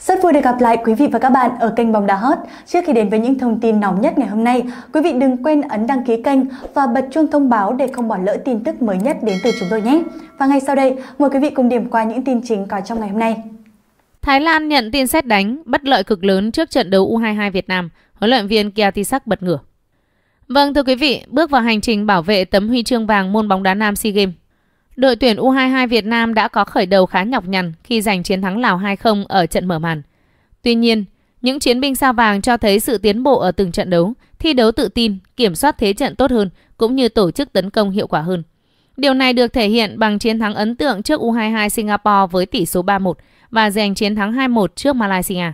Rất vui được gặp lại quý vị và các bạn ở kênh Bóng Đá Hot. Trước khi đến với những thông tin nóng nhất ngày hôm nay, quý vị đừng quên ấn đăng ký kênh và bật chuông thông báo để không bỏ lỡ tin tức mới nhất đến từ chúng tôi nhé. Và ngay sau đây, mời quý vị cùng điểm qua những tin chính có trong ngày hôm nay. Thái Lan nhận tin xét đánh, bất lợi cực lớn trước trận đấu U22 Việt Nam, huấn luyện viên Kiatisak bật ngửa. Vâng thưa quý vị, bước vào hành trình bảo vệ tấm huy chương vàng môn bóng đá nam SEA Games, Đội tuyển U22 Việt Nam đã có khởi đầu khá nhọc nhằn khi giành chiến thắng Lào 2-0 ở trận mở màn. Tuy nhiên, những chiến binh sao vàng cho thấy sự tiến bộ ở từng trận đấu, thi đấu tự tin, kiểm soát thế trận tốt hơn cũng như tổ chức tấn công hiệu quả hơn. Điều này được thể hiện bằng chiến thắng ấn tượng trước U22 Singapore với tỷ số 3-1 và giành chiến thắng 2-1 trước Malaysia.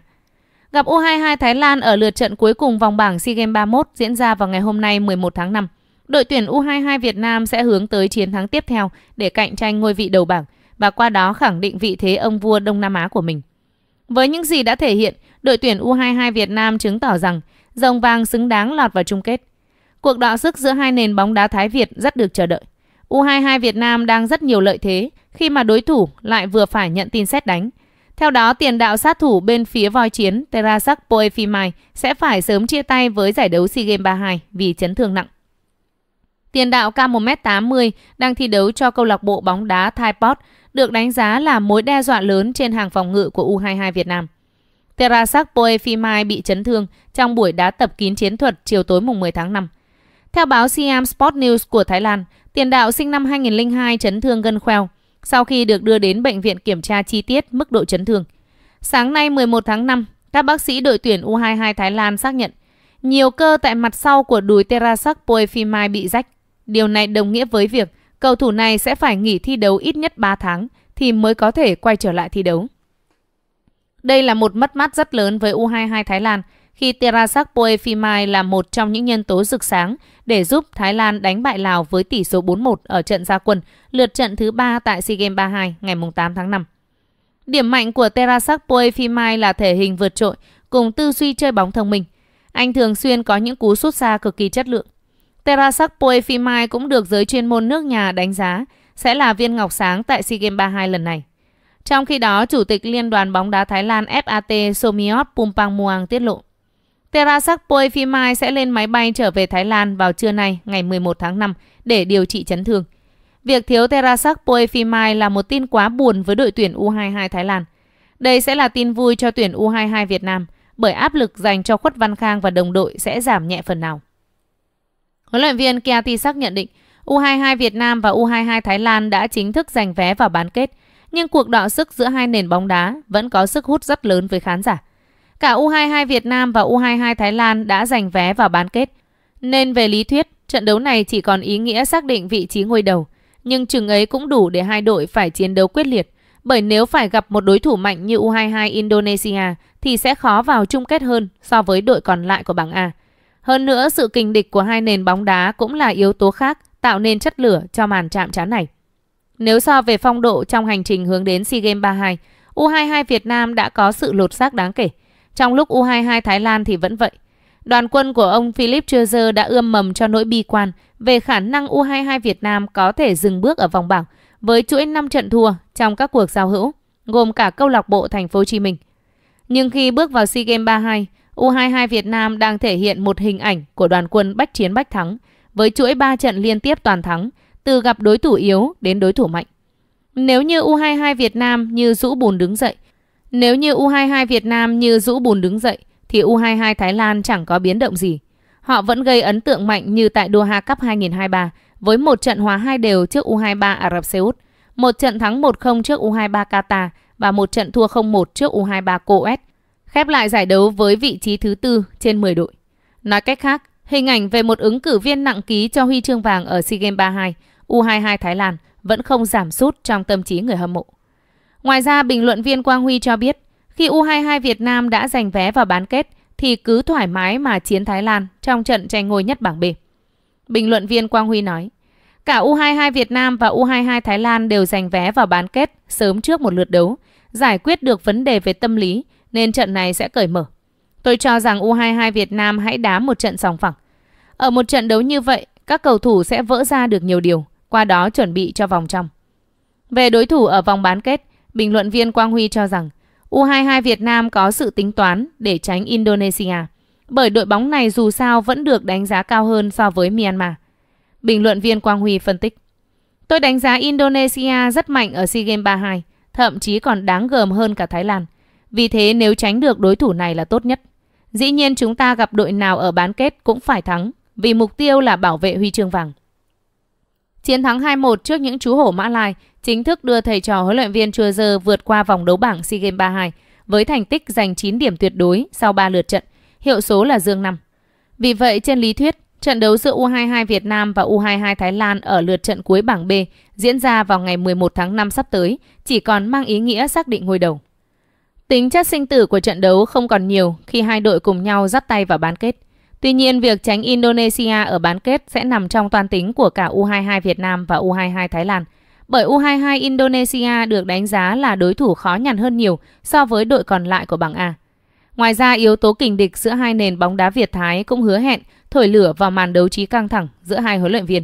Gặp U22 Thái Lan ở lượt trận cuối cùng vòng bảng SEA Games 31 diễn ra vào ngày hôm nay 11 tháng 5. Đội tuyển U22 Việt Nam sẽ hướng tới chiến thắng tiếp theo để cạnh tranh ngôi vị đầu bảng và qua đó khẳng định vị thế ông vua Đông Nam Á của mình. Với những gì đã thể hiện, đội tuyển U22 Việt Nam chứng tỏ rằng rồng vàng xứng đáng lọt vào chung kết. Cuộc đọ sức giữa hai nền bóng đá Thái Việt rất được chờ đợi. U22 Việt Nam đang rất nhiều lợi thế khi mà đối thủ lại vừa phải nhận tin xét đánh. Theo đó, tiền đạo sát thủ bên phía voi chiến Terasak Poefimai sẽ phải sớm chia tay với giải đấu SEA Games 32 vì chấn thương nặng. Tiền đạo cao 1m80 đang thi đấu cho câu lạc bộ bóng đá Thaipot được đánh giá là mối đe dọa lớn trên hàng phòng ngự của U22 Việt Nam. Terasak Poefimai bị chấn thương trong buổi đá tập kín chiến thuật chiều tối mùng 10 tháng 5. Theo báo Siam Sport News của Thái Lan, tiền đạo sinh năm 2002 chấn thương gân khoeo sau khi được đưa đến bệnh viện kiểm tra chi tiết mức độ chấn thương. Sáng nay 11 tháng 5, các bác sĩ đội tuyển U22 Thái Lan xác nhận nhiều cơ tại mặt sau của đùi Terasak Poefimai bị rách. Điều này đồng nghĩa với việc cầu thủ này sẽ phải nghỉ thi đấu ít nhất 3 tháng thì mới có thể quay trở lại thi đấu. Đây là một mất mát rất lớn với U22 Thái Lan khi Terasak Poefimai là một trong những nhân tố rực sáng để giúp Thái Lan đánh bại Lào với tỷ số 4-1 ở trận gia quân lượt trận thứ 3 tại SEA Games 32 ngày 8 tháng 5. Điểm mạnh của Terasak Poefimai là thể hình vượt trội cùng tư duy chơi bóng thông minh. Anh thường xuyên có những cú sút xa cực kỳ chất lượng. Terasak Poefimai cũng được giới chuyên môn nước nhà đánh giá sẽ là viên ngọc sáng tại SEA Games 32 lần này. Trong khi đó, Chủ tịch Liên đoàn bóng đá Thái Lan FAT Somiot Pumpangmuang tiết lộ, Terasak Poefimai sẽ lên máy bay trở về Thái Lan vào trưa nay, ngày 11 tháng 5, để điều trị chấn thương. Việc thiếu Terasak Poefimai là một tin quá buồn với đội tuyển U22 Thái Lan. Đây sẽ là tin vui cho tuyển U22 Việt Nam, bởi áp lực dành cho Khuất Văn Khang và đồng đội sẽ giảm nhẹ phần nào. Huấn luyện viên Kiatisak nhận định U22 Việt Nam và U22 Thái Lan đã chính thức giành vé vào bán kết, nhưng cuộc đọ sức giữa hai nền bóng đá vẫn có sức hút rất lớn với khán giả. Cả U22 Việt Nam và U22 Thái Lan đã giành vé vào bán kết, nên về lý thuyết, trận đấu này chỉ còn ý nghĩa xác định vị trí ngôi đầu, nhưng chừng ấy cũng đủ để hai đội phải chiến đấu quyết liệt, bởi nếu phải gặp một đối thủ mạnh như U22 Indonesia thì sẽ khó vào chung kết hơn so với đội còn lại của bảng A. Hơn nữa sự kình địch của hai nền bóng đá cũng là yếu tố khác tạo nên chất lửa cho màn chạm trán này. Nếu so về phong độ trong hành trình hướng đến SEA Games 32, U22 Việt Nam đã có sự lột xác đáng kể. Trong lúc U22 Thái Lan thì vẫn vậy. Đoàn quân của ông Philip Trezer đã ươm mầm cho nỗi bi quan về khả năng U22 Việt Nam có thể dừng bước ở vòng bảng với chuỗi 5 trận thua trong các cuộc giao hữu, gồm cả câu lạc bộ Thành phố Hồ Chí Minh. Nhưng khi bước vào SEA Games 32, U22 Việt Nam đang thể hiện một hình ảnh của đoàn quân bách chiến bách thắng với chuỗi 3 trận liên tiếp toàn thắng từ gặp đối thủ yếu đến đối thủ mạnh. Nếu như U22 Việt Nam như rũ bùn đứng dậy, nếu như U22 Việt Nam như rũ bùn đứng dậy thì U22 Thái Lan chẳng có biến động gì. Họ vẫn gây ấn tượng mạnh như tại Doha Cup 2023 với một trận hòa hai đều trước U23 Ả Rập Xê Út, một trận thắng 1-0 trước U23 Qatar và một trận thua 0-1 trước U23 Coes khép lại giải đấu với vị trí thứ tư trên 10 đội. Nói cách khác, hình ảnh về một ứng cử viên nặng ký cho huy chương vàng ở SEA Games 32, U22 Thái Lan vẫn không giảm sút trong tâm trí người hâm mộ. Ngoài ra, bình luận viên Quang Huy cho biết, khi U22 Việt Nam đã giành vé vào bán kết thì cứ thoải mái mà chiến Thái Lan trong trận tranh ngôi nhất bảng B. Bình luận viên Quang Huy nói, cả U22 Việt Nam và U22 Thái Lan đều giành vé vào bán kết sớm trước một lượt đấu, giải quyết được vấn đề về tâm lý, nên trận này sẽ cởi mở. Tôi cho rằng U22 Việt Nam hãy đá một trận sòng phẳng. Ở một trận đấu như vậy, các cầu thủ sẽ vỡ ra được nhiều điều, qua đó chuẩn bị cho vòng trong. Về đối thủ ở vòng bán kết, bình luận viên Quang Huy cho rằng U22 Việt Nam có sự tính toán để tránh Indonesia, bởi đội bóng này dù sao vẫn được đánh giá cao hơn so với Myanmar. Bình luận viên Quang Huy phân tích. Tôi đánh giá Indonesia rất mạnh ở SEA Games 32, thậm chí còn đáng gờm hơn cả Thái Lan – vì thế nếu tránh được đối thủ này là tốt nhất. Dĩ nhiên chúng ta gặp đội nào ở bán kết cũng phải thắng, vì mục tiêu là bảo vệ huy chương vàng. Chiến thắng 2-1 trước những chú hổ Mã Lai chính thức đưa thầy trò huấn luyện viên Chua Dơ vượt qua vòng đấu bảng SEA Games 32 với thành tích giành 9 điểm tuyệt đối sau 3 lượt trận, hiệu số là dương 5. Vì vậy trên lý thuyết, trận đấu giữa U22 Việt Nam và U22 Thái Lan ở lượt trận cuối bảng B diễn ra vào ngày 11 tháng 5 sắp tới chỉ còn mang ý nghĩa xác định ngôi đầu. Tính chất sinh tử của trận đấu không còn nhiều khi hai đội cùng nhau dắt tay vào bán kết. Tuy nhiên, việc tránh Indonesia ở bán kết sẽ nằm trong toàn tính của cả U22 Việt Nam và U22 Thái Lan. Bởi U22 Indonesia được đánh giá là đối thủ khó nhằn hơn nhiều so với đội còn lại của bảng A. Ngoài ra, yếu tố kình địch giữa hai nền bóng đá Việt-Thái cũng hứa hẹn thổi lửa vào màn đấu trí căng thẳng giữa hai huấn luyện viên.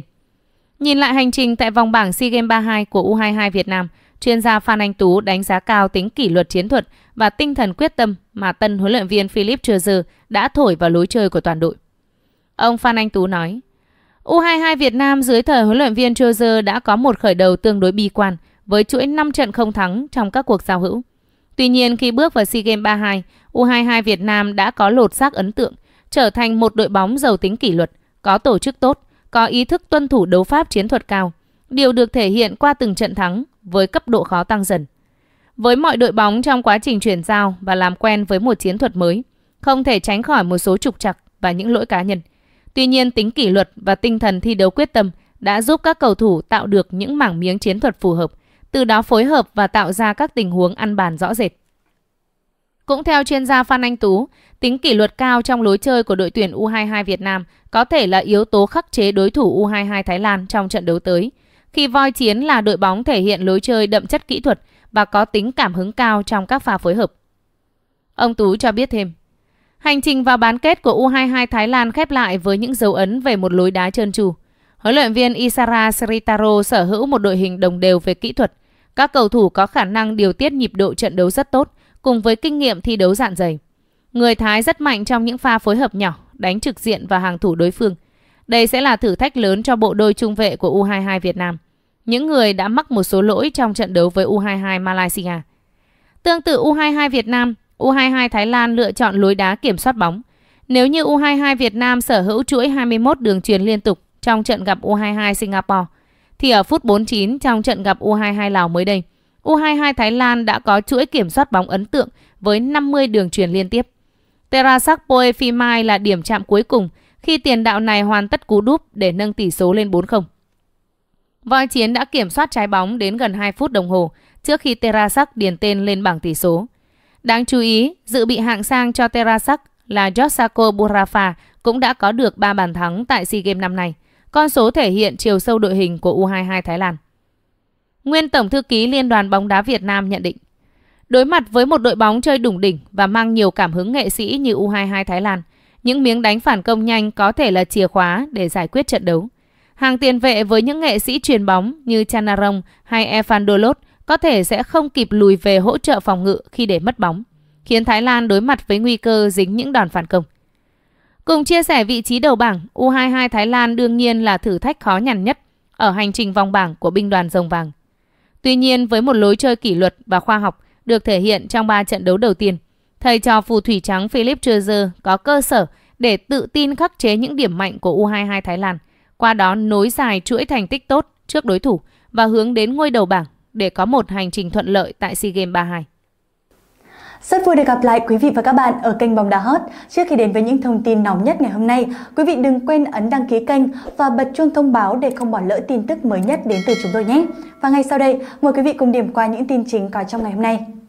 Nhìn lại hành trình tại vòng bảng SEA Games 32 của U22 Việt Nam – chuyên gia Phan Anh Tú đánh giá cao tính kỷ luật chiến thuật và tinh thần quyết tâm mà tân huấn luyện viên Philip Trezer đã thổi vào lối chơi của toàn đội. Ông Phan Anh Tú nói, U22 Việt Nam dưới thời huấn luyện viên Trezer đã có một khởi đầu tương đối bi quan với chuỗi 5 trận không thắng trong các cuộc giao hữu. Tuy nhiên khi bước vào SEA Games 32, U22 Việt Nam đã có lột xác ấn tượng, trở thành một đội bóng giàu tính kỷ luật, có tổ chức tốt, có ý thức tuân thủ đấu pháp chiến thuật cao. Điều được thể hiện qua từng trận thắng với cấp độ khó tăng dần. Với mọi đội bóng trong quá trình chuyển giao và làm quen với một chiến thuật mới, không thể tránh khỏi một số trục trặc và những lỗi cá nhân. Tuy nhiên, tính kỷ luật và tinh thần thi đấu quyết tâm đã giúp các cầu thủ tạo được những mảng miếng chiến thuật phù hợp, từ đó phối hợp và tạo ra các tình huống ăn bàn rõ rệt. Cũng theo chuyên gia Phan Anh Tú, tính kỷ luật cao trong lối chơi của đội tuyển U22 Việt Nam có thể là yếu tố khắc chế đối thủ U22 Thái Lan trong trận đấu tới – khi voi chiến là đội bóng thể hiện lối chơi đậm chất kỹ thuật và có tính cảm hứng cao trong các pha phối hợp. Ông Tú cho biết thêm, hành trình vào bán kết của U22 Thái Lan khép lại với những dấu ấn về một lối đá trơn tru. Huấn luyện viên Isara Sritaro sở hữu một đội hình đồng đều về kỹ thuật. Các cầu thủ có khả năng điều tiết nhịp độ trận đấu rất tốt, cùng với kinh nghiệm thi đấu dạn dày. Người Thái rất mạnh trong những pha phối hợp nhỏ, đánh trực diện vào hàng thủ đối phương. Đây sẽ là thử thách lớn cho bộ đôi trung vệ của U22 Việt Nam những người đã mắc một số lỗi trong trận đấu với U22 Malaysia. Tương tự U22 Việt Nam, U22 Thái Lan lựa chọn lối đá kiểm soát bóng. Nếu như U22 Việt Nam sở hữu chuỗi 21 đường truyền liên tục trong trận gặp U22 Singapore, thì ở phút 49 trong trận gặp U22 Lào mới đây, U22 Thái Lan đã có chuỗi kiểm soát bóng ấn tượng với 50 đường truyền liên tiếp. Terasak Poefimai là điểm chạm cuối cùng khi tiền đạo này hoàn tất cú đúp để nâng tỷ số lên 4-0. Voi Chiến đã kiểm soát trái bóng đến gần 2 phút đồng hồ trước khi Terasak điền tên lên bảng tỷ số. Đáng chú ý, dự bị hạng sang cho Terasak là Josako Burafa cũng đã có được 3 bàn thắng tại SEA Games năm nay, con số thể hiện chiều sâu đội hình của U22 Thái Lan. Nguyên Tổng Thư ký Liên đoàn bóng đá Việt Nam nhận định, đối mặt với một đội bóng chơi đủng đỉnh và mang nhiều cảm hứng nghệ sĩ như U22 Thái Lan, những miếng đánh phản công nhanh có thể là chìa khóa để giải quyết trận đấu. Hàng tiền vệ với những nghệ sĩ truyền bóng như Chanarong hay Evan Dolot có thể sẽ không kịp lùi về hỗ trợ phòng ngự khi để mất bóng, khiến Thái Lan đối mặt với nguy cơ dính những đòn phản công. Cùng chia sẻ vị trí đầu bảng, U22 Thái Lan đương nhiên là thử thách khó nhằn nhất ở hành trình vòng bảng của binh đoàn rồng vàng. Tuy nhiên, với một lối chơi kỷ luật và khoa học được thể hiện trong 3 trận đấu đầu tiên, thầy trò phù thủy trắng Philip Trezer có cơ sở để tự tin khắc chế những điểm mạnh của U22 Thái Lan – qua đó nối dài chuỗi thành tích tốt trước đối thủ và hướng đến ngôi đầu bảng để có một hành trình thuận lợi tại SEA Games 32. Rất vui được gặp lại quý vị và các bạn ở kênh Bóng Đá Hot. Trước khi đến với những thông tin nóng nhất ngày hôm nay, quý vị đừng quên ấn đăng ký kênh và bật chuông thông báo để không bỏ lỡ tin tức mới nhất đến từ chúng tôi nhé. Và ngay sau đây, mời quý vị cùng điểm qua những tin chính có trong ngày hôm nay.